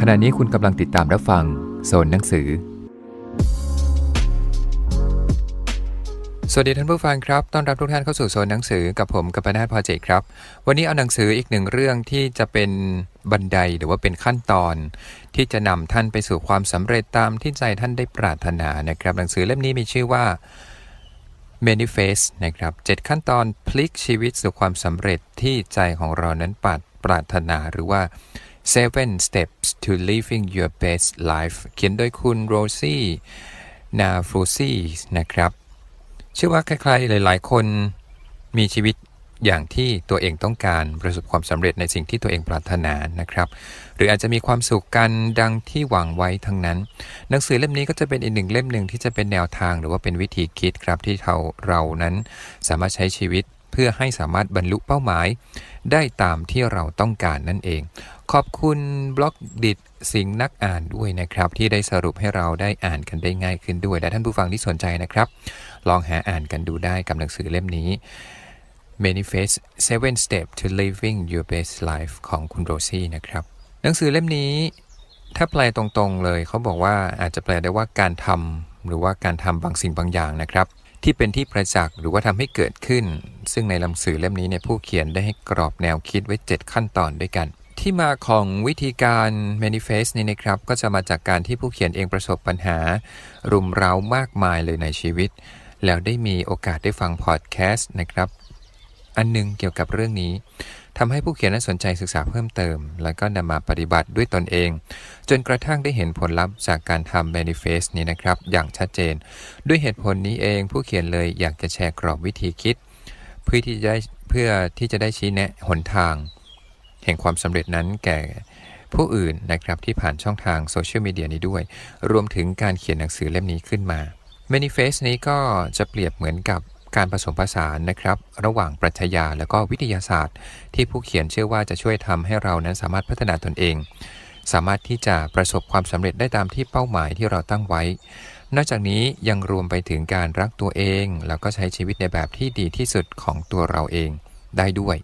ขณะนี้คุณกำลังติดตามรับฟัง โซนหนังสือ สวัสดีท่านผู้ฟังครับ ต้อนรับทุกท่านเข้าสู่โซนหนังสือกับผมกัปนาทพอเจตครับ วันนี้เอาหนังสืออีกหนึ่งเรื่องที่จะเป็นบันไดหรือว่าเป็นขั้นตอนที่จะนำท่านไปสู่ความสำเร็จตามที่ใจท่านได้ปรารถนานะครับ หนังสือเล่มนี้มีชื่อว่า Manifest นะครับ7ขั้นตอนพลิกชีวิตสู่ความสำเร็จที่ใจของเรานั้นปรารถนาหรือว่า Seven Steps to Living Your Best Life เขียนโดยคุณโรซี่นาฟรูซี่นะครับเชื่อว่าใครๆหลาย ๆ คนมีชีวิตอย่างที่ตัวเองต้องการ ประสบความสำเร็จในสิ่งที่ตัวเองปรารถนานะครับ หรืออาจจะมีความสุขกันดังที่หวังไว้ทั้งนั้น หนังสือเล่มนี้ก็จะเป็นอีกหนึ่งเล่มหนึ่งที่จะเป็นแนวทางหรือว่าเป็นวิธีคิดครับที่เราเรานั้นสามารถใช้ชีวิตเพื่อให้สามารถบรรลุเป้าหมายได้ตามที่เราต้องการนั่นเอง ขอบคุณบล็อกดิดสิงนักอ่านด้วยนะครับ ที่ได้สรุปให้เราได้อ่านกันได้ง่ายขึ้นด้วย และท่านผู้ฟังที่สนใจนะครับ ลองหาอ่านกันดูได้กับหนังสือเล่มนี้ Manifest 7 Steps to Living Your Best Life ของคุณโรซี่นะครับหนังสือเล่มนี้ถ้าแปลตรงๆเลย เขาบอกว่าอาจจะแปลได้ว่าการทำหรือว่าการทำบางสิ่งบางอย่างนะครับที่เป็นที่ประจักษ์ หรือว่าทำให้เกิดขึ้น ซึ่งในหนังสือเล่มนี้เนี่ยผู้เขียนได้ให้กรอบแนวคิดไว้ 7 ขั้นตอนด้วยกัน ที่มาของวิธีการ manifest นี่นะครับ ก็จะมาจากการที่ผู้เขียนเองประสบปัญหารุมเร้ามากมายเลยในชีวิต แล้วได้มีโอกาสได้ฟังพอดแคสต์นะครับอันนึงเกี่ยวกับเรื่องนี้ทำให้ผู้เขียนนั้นสนใจศึกษาเพิ่มเติมแล้วก็นำมาปฏิบัติด้วยตนเอง จนกระทั่งได้เห็นผลลัพธ์ จากการทำ manifest นี้นะครับ อย่างชัดเจน ด้วยเหตุผลนี้เองผู้เขียนเลยอยากจะแชร์กรอบวิธีคิด เพื่อที่จะได้เพื่อที่จะได้ชี้แนะหนทางแห่งความสำเร็จนั้นแก่ผู้อื่นนะครับที่ผ่านช่องทางโซเชียลมีเดียนี้ด้วย รวมถึงการเขียนหนังสือเล่มนี้ขึ้นมา Manifest นี้ก็จะเปรียบเหมือนกับการผสมผสานนะครับ ระหว่างปรัชญาและก็วิทยาศาสตร์ ที่ผู้เขียนเชื่อว่าจะช่วยทำให้เรานั้นสามารถพัฒนาตนเอง สามารถที่จะประสบความสำเร็จได้ตามที่เป้าหมายที่เราตั้งไว้ นอกจากนี้ยังรวมไปถึงการรักตัวเอง แล้วก็ใช้ชีวิตในแบบที่ดีที่สุดของตัวเราเองได้ด้วย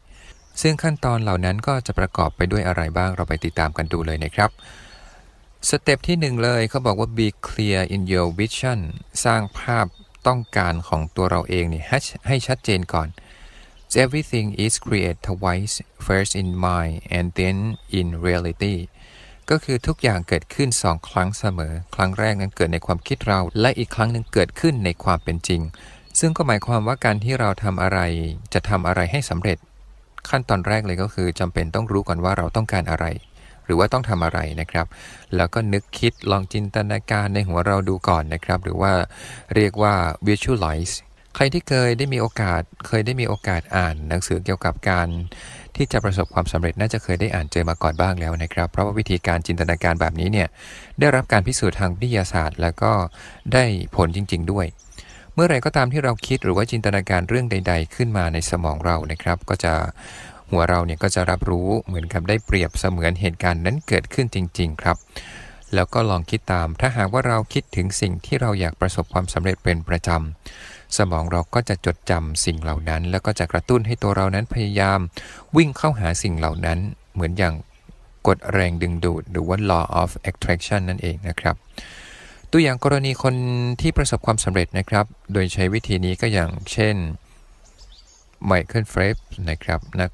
ซึ่งขั้นตอนเหล่านั้นก็จะประกอบไปด้วยอะไรบ้างเราไปติดตามกันดูเลยนะครับสเต็ปที่1 เลยเขาบอกว่า be clear in your vision สร้างภาพต้องการของตัวเราเองเนี่ยให้ชัดเจนก่อน everything is created twice first in mind and then in reality ก็คือทุกอย่างเกิดขึ้นสองครั้งเสมอ ครั้งแรกนั้นเกิดในความคิดเรา และอีกครั้งหนึ่งเกิดขึ้นในความเป็นจริง ซึ่งก็หมายความว่าการที่เราทำอะไร จะทำอะไรให้สำเร็จ ขั้นตอนแรกเลยก็คือจำเป็นต้องรู้ก่อนว่าเราต้องการอะไรหรือว่าต้องทำอะไรนะครับ แล้วก็นึกคิดลองจินตนาการในหัวเราดูก่อนนะครับ หรือว่าเรียกว่า visualize ใครที่เคยได้มีโอกาสเคยได้มีโอกาสอ่าน หนังสือเกี่ยวกับการที่จะประสบความสำเร็จน่าจะเคยได้อ่านเจอมาก่อนบ้างแล้วนะครับ เพราะว่าวิธีการจินตนาการแบบนี้เนี่ย ได้รับการพิสูจน์ทางวิทยาศาสตร์ แล้วก็ได้ผลจริงๆด้วย เมื่อไรก็ตามที่เราคิดหรือว่าจินตนาการเรื่องใด ๆ ขึ้นมาในสมองเรานะครับ ก็จะหัวเราเนี่ยก็จะรับรู้เหมือนกับได้เปรียบเสมือนเหตุการณ์นั้นเกิดขึ้นจริงๆครับ แล้วก็ลองคิดตามถ้าหากว่าเราคิดถึงสิ่งที่เราอยากประสบความสำเร็จเป็นประจำ สมองเราก็จะจดจำสิ่งเหล่านั้น แล้วก็จะกระตุ้นให้ตัวเรานั้นพยายามวิ่งเข้าหาสิ่งเหล่านั้น เหมือนอย่างกฎแรงดึงดูดหรือว่า law of attraction นั่นเองนะครับ ตัวอย่างกรณีคนที่ประสบความสำเร็จนะครับ โดยใช้วิธีนี้ก็อย่างเช่นไมเคิลเฟรปนะครับนัก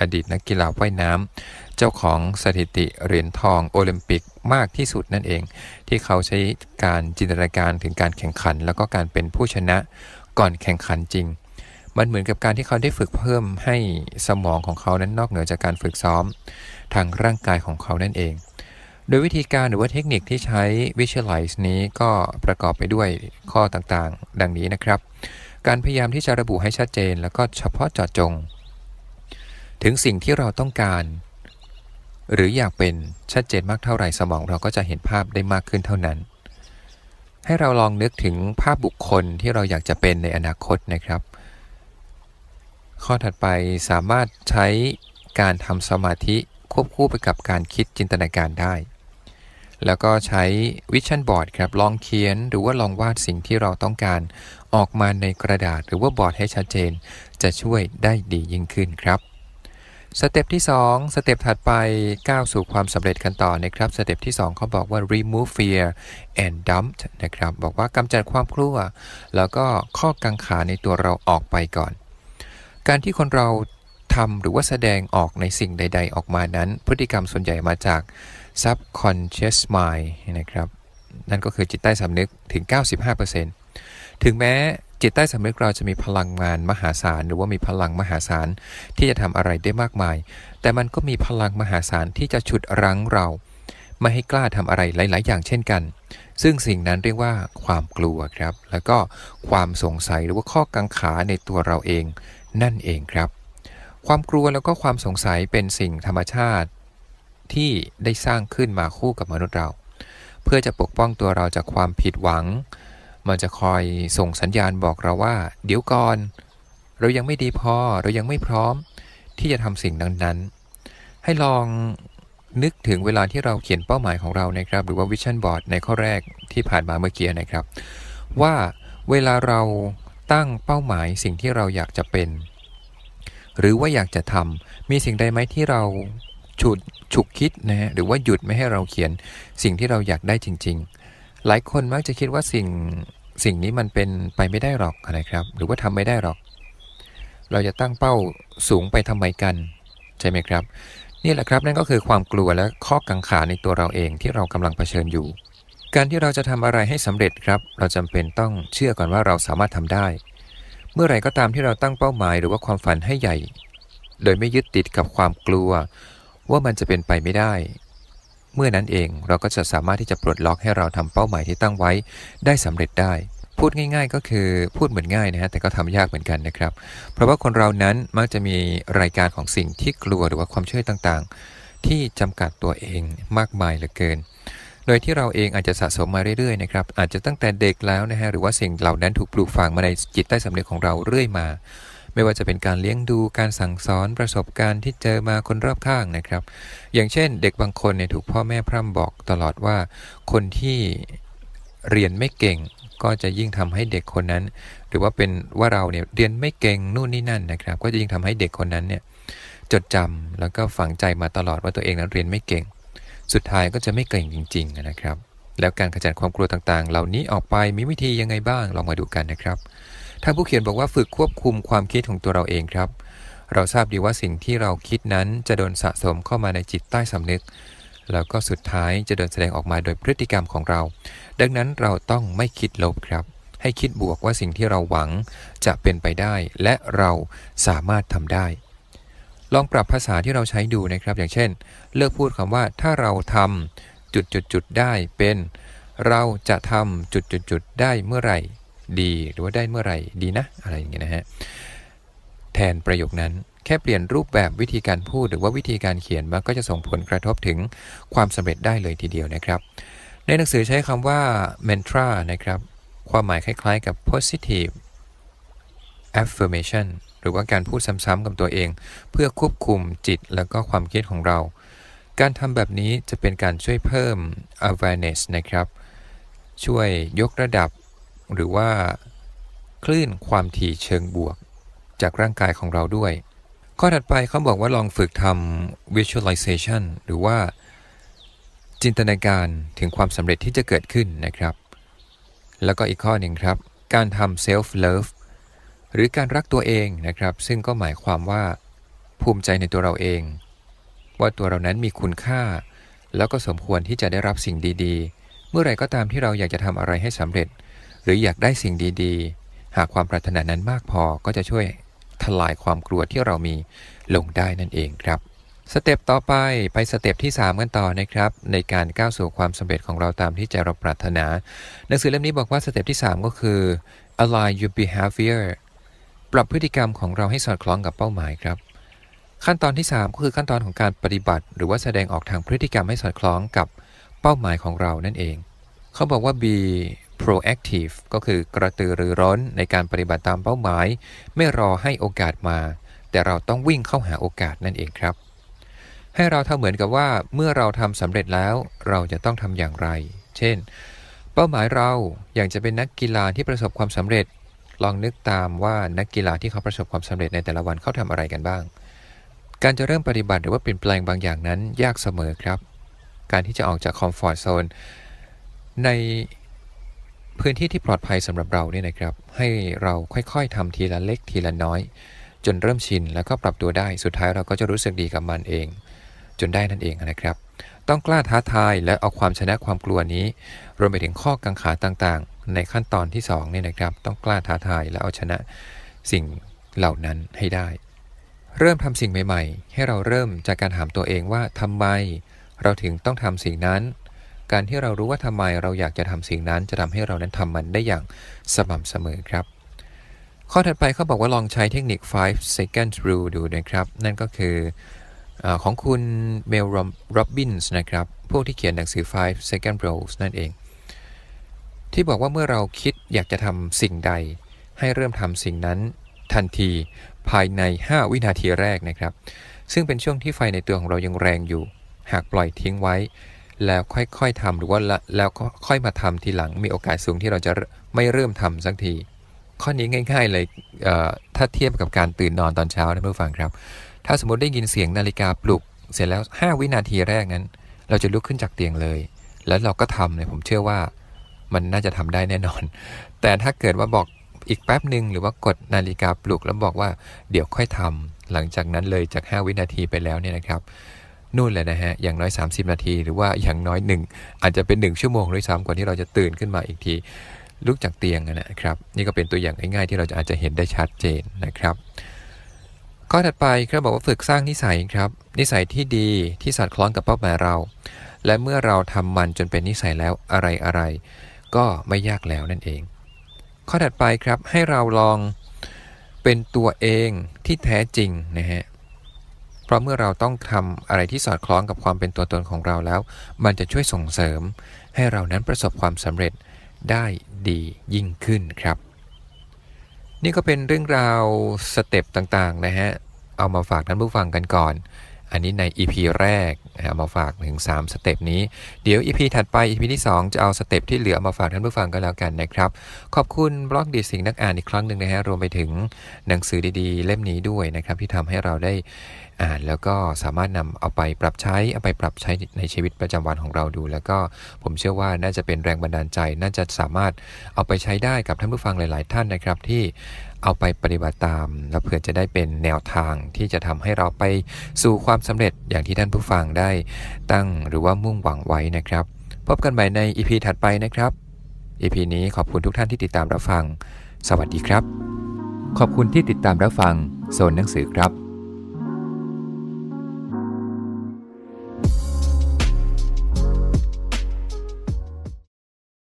อดีตนักกีฬาว่ายน้ำ เจ้าของสถิติเหรียญทองโอลิมปิกมากที่สุดนั่นเอง ที่เขาใช้การจินตนาการถึงการแข่งขัน แล้วก็การเป็นผู้ชนะก่อนแข่งขันจริง มันเหมือนกับการที่เขาได้ฝึกเพิ่มให้สมองของเขานั้นนอกเหนือจากการฝึกซ้อม ทางร่างกายของเขานั่นเอง โดยวิธีการหรือว่าเทคนิคที่ใช้ Visualize นี้ก็ประกอบไปด้วยข้อต่างๆ ดังนี้นะครับ การพยายามที่จะระบุให้ชัดเจน แล้วก็เฉพาะเจาะจงถึงสิ่งที่เราต้องการ หรืออยากเป็นชัดเจนมากเท่าไหร่สมองเราก็จะเห็นภาพได้มากขึ้นเท่านั้น ให้เราลองนึกถึงภาพบุคคลที่เราอยากจะเป็นในอนาคตนะครับ ข้อถัดไปสามารถใช้การทำสมาธิควบคู่ไปกับการคิดจินตนาการได้ แล้วก็ใช้ วิชั่นบอร์ดครับลองเขียน หรือว่าลองวาดสิ่งที่เราต้องการออกมาในกระดาษ หรือว่าบอร์ดให้ชัดเจนจะช่วยได้ดียิ่งขึ้นครับสเต็ปที่ 2 สเต็ปถัดไปก้าวสู่ความสำเร็จกันต่อนะครับ สเต็ปที่ 2 เขาบอกว่า remove fear and dump นะครับ บอกว่ากำจัดความกลัว แล้วก็ข้อกังขาในตัวเราออกไปก่อน การที่คนเราทำหรือว่าแสดงออกในสิ่งใดๆออกมานั้น พฤติกรรมส่วนใหญ่มาจาก subconscious mind นะครับ นั่นก็คือจิตใต้สำนึกถึง 95%ถึงแม้จิตใต้สำนึกเราจะมีพลังงานมหาศาลหรือว่ามีพลังมหาศาลที่จะทำอะไรได้มากมาย แต่มันก็มีพลังมหาศาลที่จะฉุดรั้งเราไม่ให้กล้าทำอะไรหลาย ๆ อย่างเช่นกัน ซึ่งสิ่งนั้นเรียกว่าความกลัวครับแล้วก็ความสงสัยหรือว่าข้อกังขาในตัวเราเอง นั่นเองครับ ความกลัวแล้วก็ความสงสัยเป็นสิ่งธรรมชาติ ที่ได้สร้างขึ้นมาคู่กับมนุษย์เรา เพื่อจะปกป้องตัวเราจากความผิดหวังมันจะคอยส่งสัญญาณบอกเราว่าเดี๋ยวก่อนเรายังไม่ดีพอเรายังไม่พร้อมที่จะทำสิ่งนั้นๆให้ลองนึกถึงเวลาที่เราเขียนเป้าหมายของเรานะครับ หรือว่าวิชั่นบอร์ดในข้อแรกที่ผ่านมาเมื่อกี้นะครับ ว่าเวลาเราตั้งเป้าหมายสิ่งที่เราอยากจะเป็น หรือว่าอยากจะทำมีสิ่งใดไหมที่เราฉุดฉุกคิดนะฮะหรือว่าหยุดไม่ให้เราเขียนสิ่งที่เราอยากได้จริงๆหลายคนมักจะคิดว่าสิ่งสิ่งนี้มันเป็นไปไม่ได้หรอกอะไรครับ หรือว่าทำไม่ได้หรอก เราจะตั้งเป้าสูงไปทำไมกันใช่ไหมครับนี่แหละครับนั่นก็คือความกลัวและข้อกังขาในตัวเราเองที่เรากำลังเผชิญอยู่ การที่เราจะทำอะไรให้สำเร็จครับเราจำเป็นต้องเชื่อก่อนว่าเราสามารถทำได้ เมื่อไรก็ตามที่เราตั้งเป้าหมายหรือว่าความฝันให้ใหญ่ โดยไม่ยึดติดกับความกลัวว่ามันจะเป็นไปไม่ได้เมื่อนั้นเองเราก็จะสามารถที่จะปลดล็อกให้เราทำเป้าหมายที่ตั้งไว้ได้สำเร็จได้ พูดง่ายๆ ก็คือพูดเหมือนง่ายนะฮะแต่ก็ทำยากเหมือนกันนะครับ เพราะว่าคนเรานั้นมักจะมีรายการของสิ่งที่กลัวหรือว่าความเชื่อต่างๆ ที่จำกัดตัวเองมากมายเหลือเกิน โดยที่เราเองอาจจะสะสมมาเรื่อยๆนะครับอาจจะตั้งแต่เด็กแล้วนะฮะหรือว่าสิ่งเหล่านั้นถูกปลูกฝังมาในจิตใต้สำนึกของเราเรื่อยมาไม่ว่าจะเป็นการเลี้ยงดูการสั่งสอนประสบการณ์ที่เจอมาคนรอบข้างนะครับ อย่างเช่นเด็กบางคนเนี่ยถูกพ่อแม่พร่ำบอกตลอดว่า คนที่เรียนไม่เก่ง ก็จะยิ่งทำให้เด็กคนนั้น หรือว่าเป็นว่าเราเนี่ยเรียนไม่เก่งนู่นนี่นั่นนะครับ ก็จะยิ่งทำให้เด็กคนนั้นเนี่ยจดจำแล้วก็ฝังใจมาตลอดว่าตัวเองนั้นเรียนไม่เก่ง สุดท้ายก็จะไม่เก่งจริงๆนะครับ แล้วการขจัดความกลัวต่างๆ เหล่านี้ออกไปมีวิธียังไงบ้างลองมาดูกันนะครับทานผู้เขียนบอกว่าฝึกควบคุมความคิดของตัวเราเองครับ เราทราบดีว่าสิ่งที่เราคิดนั้นจะโดนสะสมเข้ามาในจิตใต้สำนึก แล้วก็สุดท้ายจะโดนแสดงออกมาโดยพฤติกรรมของเรา ดังนั้นเราต้องไม่คิดลบครับ ให้คิดบวกว่าสิ่งที่เราหวังจะเป็นไปได้และเราสามารถทำได้ ลองปรับภาษาที่เราใช้ดูนะครับ อย่างเช่น เลิกพูดคำว่าถ้าเราทำจุดจุดจุดได้เป็น เราจะทำจุดจุดจุดได้เมื่อไหร่ดีหรือว่าได้เมื่อไหร่ ดีนะอะไรอย่างเงี้ยนะฮะ แทนประโยคนั้นแค่เปลี่ยนรูปแบบวิธีการพูดหรือว่าวิธีการเขียนมันก็จะส่งผลกระทบถึงความสำเร็จได้เลยทีเดียวนะครับ ในหนังสือใช้คำว่า mantra นะครับ ความหมายคล้าย ๆ กับ positive affirmation หรือว่าการพูดซ้ำๆกับตัวเอง เพื่อควบคุมจิตและก็ความคิดของเรา การทำแบบนี้จะเป็นการช่วยเพิ่ม awareness นะครับ ช่วยยกระดับหรือว่า คลื่นความถี่เชิงบวกจากร่างกายของเราด้วย ข้อถัดไปเขาบอกว่าลองฝึกทำ visualization หรือว่า จินตนาการถึงความสำเร็จที่จะเกิดขึ้นนะครับ แล้วก็อีกข้อหนึ่งครับ การทำ self love หรือการรักตัวเองนะครับ ซึ่งก็หมายความว่าภูมิใจในตัวเราเอง ว่าตัวเรานั้นมีคุณค่า แล้วก็สมควรที่จะได้รับสิ่งดีๆ เมื่อไรก็ตามที่เราอยากจะทำอะไรให้สำเร็จหรืออยากได้สิ่งดีๆ หากความปรารถนานั้นมากพอ ก็จะช่วยทลายความกลัวที่เรามีลงได้นั่นเองครับ สเต็ปต่อไปไปสเต็ปที่ 3 กันต่อนะครับ ในการก้าวสู่ความสำเร็จของเราตามที่ใจเราปรารถนา หนังสือเล่มนี้บอกว่าสเต็ปที่ 3 ก็คือ align your behavior ปรับพฤติกรรมของเราให้สอดคล้องกับเป้าหมายครับ ขั้นตอนที่ 3 ก็คือขั้นตอนของการปฏิบัติ หรือว่าแสดงออกทางพฤติกรรมให้สอดคล้องกับเป้าหมายของเรานั่นเอง เขาบอกว่า be proactive ก็คือกระตือรือร้นในการปฏิบัติตามเป้าหมาย ไม่รอให้โอกาสมา แต่เราต้องวิ่งเข้าหาโอกาสนั่นเองครับ ให้เราทำเหมือนกับว่าเมื่อเราทำสำเร็จแล้วเราจะต้องทำอย่างไร เช่นเป้าหมายเราอยากจะเป็นนักกีฬาที่ประสบความสำเร็จ ลองนึกตามว่านักกีฬาที่เขาประสบความสำเร็จในแต่ละวันเขาทำอะไรกันบ้าง การจะเริ่มปฏิบัติหรือว่าเปลี่ยนแปลงบางอย่างนั้นยากเสมอครับ การที่จะออกจากคอมฟอร์ทโซนในพื้นที่ที่ปลอดภัยสำหรับเราเนี่ยนะครับให้เราค่อยๆทำทีละเล็กทีละน้อย จนเริ่มชินแล้วก็ปรับตัวได้สุดท้ายเราก็จะรู้สึกดีกับมันเอง จนได้นั่นเองนะครับ ต้องกล้าท้าทายและเอาความชนะความกลัวนี้รวมไปถึงข้อกังขาต่างๆ ในขั้นตอนที่2เนี่ยนะครับ ต้องกล้าท้าทายและเอาชนะสิ่งเหล่านั้นให้ได้ เริ่มทำสิ่งใหม่ๆ ให้เราเริ่มจากการถามตัวเองว่าทำไม เราถึงต้องทำสิ่งนั้นการที่เรารู้ว่าทำไมเราอยากจะทำสิ่งนั้น จะทำให้เรานั้นทำมันได้อย่างสม่ำเสมอครับ ข้อถัดไปเขาบอกว่าลองใช้เทคนิค 5 second rule ดูนะครับ นั่นก็คืออของคุณเมลโรบินส์นะครับ พวกที่เขียนหนังสือ 5 second rules นั่นเอง ที่บอกว่าเมื่อเราคิดอยากจะทำสิ่งใด ให้เริ่มทำสิ่งนั้นทันทีภายใน 5 วินาทีแรกนะครับ ซึ่งเป็นช่วงที่ไฟในตัวของเรายังแรงอยู่หากปล่อยทิ้งไว้แล้วค่อย ๆ ทำหรือว่าแล้วค่อยมาทำทีหลัง มีโอกาสสูงที่เราจะไม่เริ่มทำสักที ข้อนี้ง่าย ๆ เลยเถ้าเทียบกับการตื่นนอนตอนเช้านะเพื่อนฟังครับ ถ้าสมมติได้ยินเสียงนาฬิกาปลุกเสร็จแล้ว 5 วินาทีแรกนั้น เราจะลุกขึ้นจากเตียงเลย แล้วเราก็ทำเนี่ยผมเชื่อว่ามันน่าจะทำได้แน่นอน แต่ถ้าเกิดว่าบอกอีกแป๊บหนึ่งหรือว่ากดนาฬิกาปลุกแล้วบอกว่าเดี๋ยวค่อยทำหลังจากนั้นเลยจาก 5 วินาทีไปแล้วเนี่ยนะครับนู่นแหละนะฮะ อย่างน้อย 30 นาทีหรือว่าอย่างน้อย 1 อาจจะเป็น 1 ชั่วโมงด้วยซ้ำกว่าที่เราจะตื่นขึ้นมาอีกทีลุกจากเตียงนะครับ นี่ก็เป็นตัวอย่างง่ายๆที่เราจะอาจจะเห็นได้ชัดเจนนะครับ ข้อถัดไปครับบอกว่าฝึกสร้างนิสัยครับ นิสัยที่ดีที่สอดคล้องกับเป้าหมายเรา และเมื่อเราทำมันจนเป็นนิสัยแล้วอะไรอะไรก็ไม่ยากแล้วนั่นเอง ข้อถัดไปครับให้เราลองเป็นตัวเองที่แท้จริงนะฮะเพราะเมื่อเราต้องทำอะไรที่สอดคล้องกับความเป็นตัวตนของเราแล้ว มันจะช่วยส่งเสริม ให้เรานั้นประสบความสำเร็จได้ดียิ่งขึ้นครับ นี่ก็เป็นเรื่องราวสเต็ปต่างๆนะฮะ เอามาฝากท่านผู้ฟังกันก่อนอันนี้ใน EP แรกมาฝากถึง3สเต็ปนี้เดี๋ยว EP ถัดไป EP ที่ 2 จะเอาสเต็ปที่เหลือมาฝากท่านผู้ฟังก็แล้วกันนะครับ ขอบคุณบล็อกดีสิ่งนักอ่านอีกครั้งหนึ่งนะฮะ รวมไปถึงหนังสือดีๆ เล่มนี้ด้วยนะครับ ที่ทำให้เราได้อ่านแล้วก็สามารถนำเอาไปปรับใช้ เอาไปปรับใช้ในชีวิตประจำวันของเราดู แล้วก็ผมเชื่อว่าน่าจะเป็นแรงบันดาลใจ น่าจะสามารถเอาไปใช้ได้กับท่านผู้ฟังหลายๆ ท่านนะครับที่เอาไปปฏิบัติตาม แล้วเผื่อจะได้เป็นแนวทางที่จะทำให้เราไปสู่ความสำเร็จอย่างที่ท่านผู้ฟังได้ตั้งหรือว่ามุ่งหวังไว้นะครับพบกันใหม่ในอีพีถัดไปนะครับอีพีนี้ขอบคุณทุกท่านที่ติดตามรับฟัง สวัสดีครับ ขอบคุณที่ติดตามรับฟังโซนหนังสือครับ